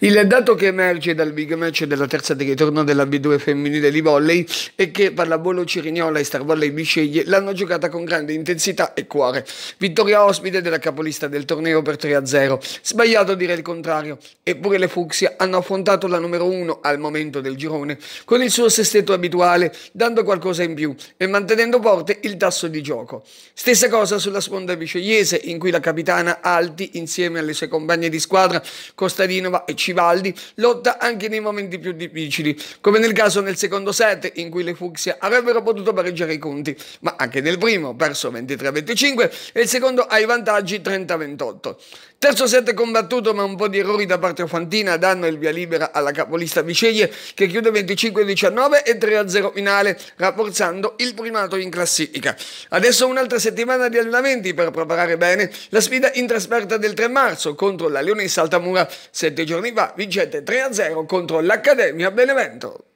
Il dato che emerge dal big match della terza di ritorno della B2 femminile di volley è che Pallavolo Cirignola e Star Volley Bisceglie l'hanno giocata con grande intensità e cuore. Vittoria ospite della capolista del torneo per 3-0. Sbagliato dire il contrario, eppure le Fuxia hanno affrontato la numero 1 al momento del girone con il suo sestetto abituale, dando qualcosa in più e mantenendo forte il tasso di gioco. Stessa cosa sulla sponda biscegliese in cui la capitana Alti insieme alle sue compagne di squadra Costadinova e C Scivaldi, lotta anche nei momenti più difficili, come nel caso nel secondo set in cui le Fuxia avrebbero potuto pareggiare i conti, ma anche nel primo, perso 23-25 e il secondo ai vantaggi 30-28. Terzo set combattuto ma un po' di errori da parte Fantina danno il via libera alla capolista Viceglie che chiude 25-19 e 3-0 finale, rafforzando il primato in classifica. Adesso un'altra settimana di allenamenti per preparare bene la sfida in trasferta del 3 marzo contro la Leone Leonessa Saltamura, 7 giorni va vincente 3-0 contro l'Accademia Benevento.